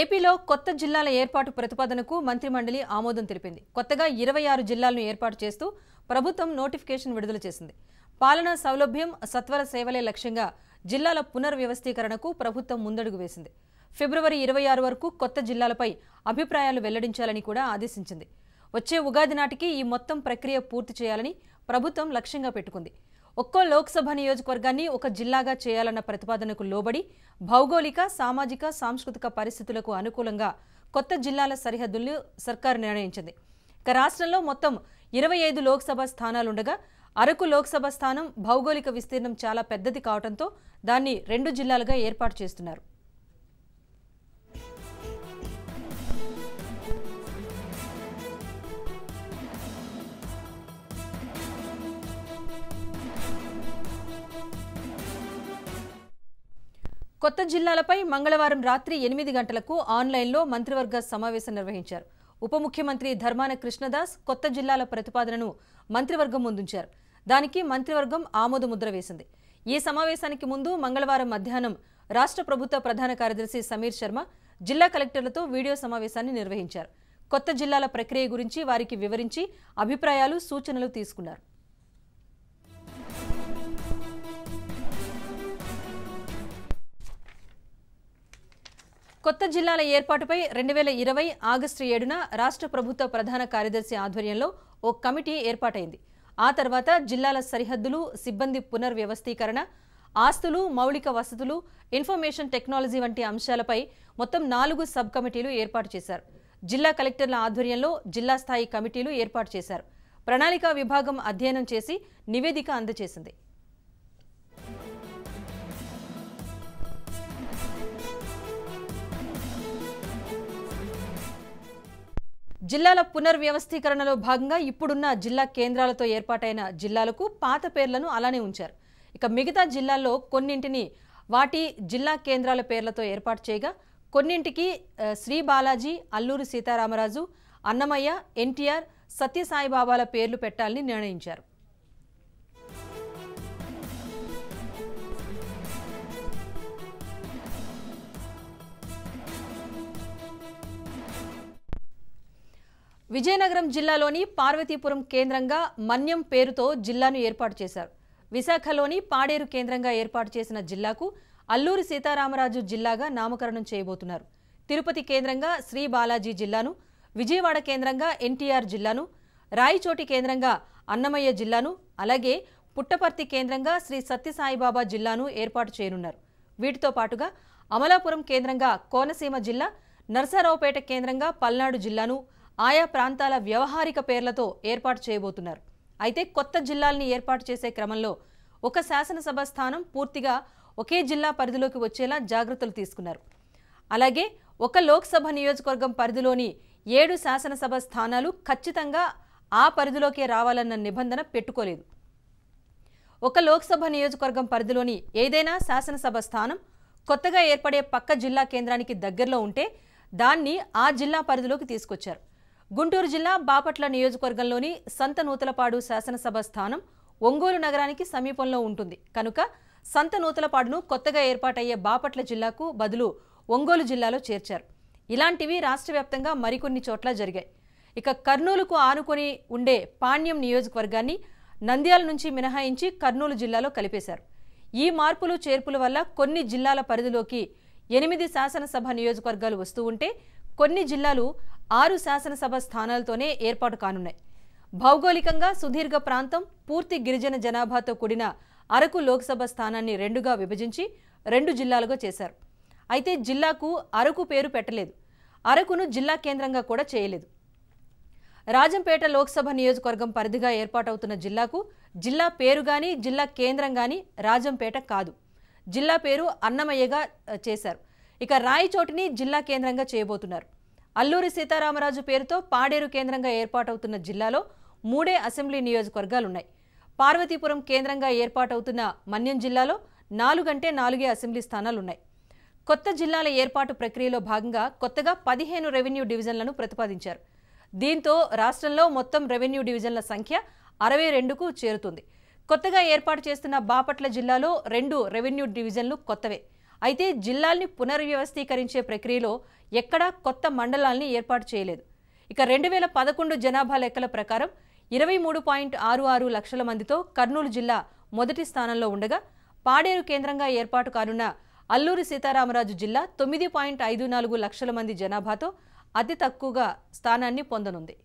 ఏపీలో కొత్త జిల్లాల ఏర్పాటు ప్రతిపాదనకు మంత్రి మండలి ఆమోదం తెలిపింది కొత్తగా ఇరవై ఆరు జిల్లాలను ఏర్పాటు చేస్తూ ప్రభుత్వం నోటిఫికేషన్ విడుదల చేసింది పాలనా సౌలభ్యం సత్వర సేవలే లక్ష్యంగా జిల్లాల పునర్వ్యవస్థీకరణకు ప్రభుత్వం ముందడుగు వేసింది ఫిబ్రవరి ఇరవై ఆరు వరకు కొత్త జిల్లాలపై అభిప్రాయాలు వెల్లడించాలని కూడా ఆదేశించింది వచ్చే ఉగాది నాటికి ఈ మొత్తం ప్రక్రియ పూర్తి చేయాలని ప్రభుత్వం లక్ష్యంగా పెట్టుకుంది ఒక్కో లోక్సభ నియోజకవర్గాన్ని ఒక జిల్లాగా చేయాలన్న ప్రతిపాదనకు లోబడి భౌగోళిక సామాజిక సాంస్కృతిక పరిస్థితులకు అనుకూలంగా కొత్త జిల్లాల సరిహద్దులను సర్కారు నిర్ణయించింది ఇక రాష్ట్రంలో మొత్తం ఇరవై ఐదు లోక్సభ స్థానాలుండగా అరకు లోక్సభ స్థానం భౌగోళిక విస్తీర్ణం చాలా పెద్దది కావడంతో దాన్ని రెండు జిల్లాలుగా ఏర్పాటు చేస్తున్నారు కొత్త జిల్లాలపై మంగళవారం రాత్రి ఎనిమిది గంటలకు ఆన్లైన్లో మంత్రివర్గ సమావేశం నిర్వహించారు ఉప ముఖ్యమంత్రి ధర్మాన కృష్ణదాస్ కొత్త జిల్లాల ప్రతిపాదనను మంత్రివర్గం ముందుంచారు దానికి మంత్రివర్గం ఆమోదముద్ర వేసింది ఈ సమావేశానికి ముందు మంగళవారం మధ్యాహ్నం రాష్ట్ర ప్రభుత్వ ప్రధాన కార్యదర్శి సమీర్ శర్మ జిల్లా కలెక్టర్లతో వీడియో సమావేశాన్ని నిర్వహించారు కొత్త జిల్లాల ప్రక్రియ గురించి వారికి వివరించి అభిప్రాయాలు సూచనలు తీసుకున్నారు కొత్త జిల్లాల ఏర్పాటుపై రెండు వేల ఇరవై ఆగస్టు ఏడున రాష్ట్ర ప్రభుత్వ ప్రధాన కార్యదర్శి ఆధ్వర్యంలో ఓ కమిటీ ఏర్పాటైంది ఆ తర్వాత జిల్లాల సరిహద్దులు సిబ్బంది పునర్వ్యవస్థీకరణ ఆస్తులు మౌలిక వసతులు ఇన్ఫర్మేషన్ టెక్నాలజీ వంటి అంశాలపై మొత్తం నాలుగు సబ్ కమిటీలు ఏర్పాటు చేశారు జిల్లా కలెక్టర్ల ఆధ్వర్యంలో జిల్లా స్థాయి కమిటీలు ఏర్పాటు చేశారు ప్రణాళిక విభాగం అధ్యయనం చేసి నివేదిక అందజేసింది జిల్లాల పునర్వ్యవస్థీకరణలో భాగంగా ఇప్పుడున్న జిల్లా కేంద్రాలతో ఏర్పాటైన జిల్లాలకు పాత పేర్లను అలానే ఉంచారు ఇక మిగతా జిల్లాల్లో కొన్నింటిని వాటి జిల్లా కేంద్రాల పేర్లతో ఏర్పాటు చేయగా కొన్నింటికి శ్రీ బాలాజీ అల్లూరి సీతారామరాజు అన్నమయ్య ఎన్టీఆర్ సత్యసాయిబాబాల పేర్లు పెట్టాలని నిర్ణయించారు విజయనగరం జిల్లాలోని పార్వతీపురం కేంద్రంగా మన్యం పేరుతో జిల్లాను ఏర్పాటు చేశారు విశాఖలోని పాడేరు కేంద్రంగా ఏర్పాటు చేసిన జిల్లాకు అల్లూరి సీతారామరాజు జిల్లాగా నామకరణం చేయబోతున్నారు తిరుపతి కేంద్రంగా శ్రీ బాలాజీ జిల్లాను విజయవాడ కేంద్రంగా ఎన్టీఆర్ జిల్లాను రాయిచోటి కేంద్రంగా అన్నమయ్య జిల్లాను అలాగే పుట్టపర్తి కేంద్రంగా శ్రీ సత్యసాయిబాబా జిల్లాను ఏర్పాటు చేయనున్నారు వీటితో పాటుగా అమలాపురం కేంద్రంగా కోనసీమ జిల్లా నర్సారావుపేట కేంద్రంగా పల్నాడు జిల్లాను ఆయా ప్రాంతాల వ్యవహారిక పేర్లతో ఏర్పాటు చేయబోతున్నారు అయితే కొత్త జిల్లాల్ని ఏర్పాటు చేసే క్రమంలో ఒక శాసనసభ స్థానం పూర్తిగా ఒకే జిల్లా పరిధిలోకి వచ్చేలా జాగ్రత్తలు తీసుకున్నారు అలాగే ఒక లోక్సభ నియోజకవర్గం పరిధిలోని ఏడు శాసనసభ స్థానాలు ఖచ్చితంగా ఆ పరిధిలోకే రావాలన్న నిబంధన పెట్టుకోలేదు ఒక లోక్సభ నియోజకవర్గం పరిధిలోని ఏదైనా శాసనసభ స్థానం కొత్తగా ఏర్పడే పక్క జిల్లా కేంద్రానికి దగ్గరలో ఉంటే దాన్ని ఆ జిల్లా పరిధిలోకి తీసుకొచ్చారు గుంటూరు జిల్లా బాపట్ల నియోజకవర్గంలోని సంత నూతలపాడు శాసనసభ స్థానం ఒంగోలు నగరానికి సమీపంలో ఉంటుంది కనుక సంత నూతలపాడును కొత్తగా ఏర్పాటయ్యే బాపట్ల జిల్లాకు బదులు ఒంగోలు జిల్లాలో చేర్చారు ఇలాంటివి రాష్ట్ర వ్యాప్తంగా మరికొన్ని చోట్ల జరిగాయి ఇక కర్నూలుకు ఆనుకొని ఉండే పాణ్యం నియోజకవర్గాన్ని నంద్యాల నుంచి మినహాయించి కర్నూలు జిల్లాలో కలిపేశారు ఈ మార్పులు చేర్పుల వల్ల కొన్ని జిల్లాల పరిధిలోకి ఎనిమిది శాసనసభ నియోజకవర్గాలు వస్తూ ఉంటే కొన్ని జిల్లాలు ఆరు శాసనసభ స్థానాలతోనే ఏర్పాటు కానున్నాయి భౌగోళికంగా సుదీర్ఘ ప్రాంతం పూర్తి గిరిజన జనాభాతో కూడిన అరకు లోక్సభ స్థానాన్ని రెండుగా విభజించి రెండు జిల్లాలుగా చేశారు అయితే జిల్లాకు అరకు పేరు పెట్టలేదు అరకును జిల్లా కేంద్రంగా కూడా చేయలేదు రాజంపేట లోక్సభ నియోజకవర్గం పరిధిగా ఏర్పాటవుతున్న జిల్లాకు జిల్లా పేరు కానీ జిల్లా కేంద్రం కానీ రాజంపేట కాదు జిల్లా పేరు అన్నమయ్యగా చేశారు ఇక రాయచోటిని జిల్లా కేంద్రంగా చేయబోతున్నారు అల్లూరి సీతారామరాజు పేరుతో పాడేరు కేంద్రంగా ఏర్పాటవుతున్న జిల్లాలో మూడే అసెంబ్లీ నియోజకవర్గాలున్నాయి పార్వతీపురం కేంద్రంగా ఏర్పాటవుతున్న మన్యం జిల్లాలో నాలుగంటే నాలుగే అసెంబ్లీ స్థానాలున్నాయి కొత్త జిల్లాల ఏర్పాటు ప్రక్రియలో భాగంగా కొత్తగా పదిహేను రెవెన్యూ డివిజన్లను ప్రతిపాదించారు దీంతో రాష్ట్రంలో మొత్తం రెవెన్యూ డివిజన్ల సంఖ్య అరవై రెండుకు చేరుతుంది కొత్తగా ఏర్పాటు చేస్తున్న బాపట్ల జిల్లాలో రెండు రెవెన్యూ డివిజన్లు కొత్తవే అయితే జిల్లాల్ని పునర్వ్యవస్థీకరించే ప్రక్రియలో ఎక్కడా కొత్త మండలాల్ని ఏర్పాటు చేయలేదు ఇక రెండు వేల పదకొండు జనాభా లెక్కల ప్రకారం ఇరవై మూడు పాయింట్ ఆరు ఆరు లక్షల మందితో కర్నూలు జిల్లా మొదటి స్థానంలో ఉండగా పాడేరు కేంద్రంగా ఏర్పాటు కానున్న అల్లూరి సీతారామరాజు జిల్లా తొమ్మిది పాయింట్ ఐదు నాలుగు లక్షల మంది జనాభాతో అతి తక్కువగా స్థానాన్ని పొందనుంది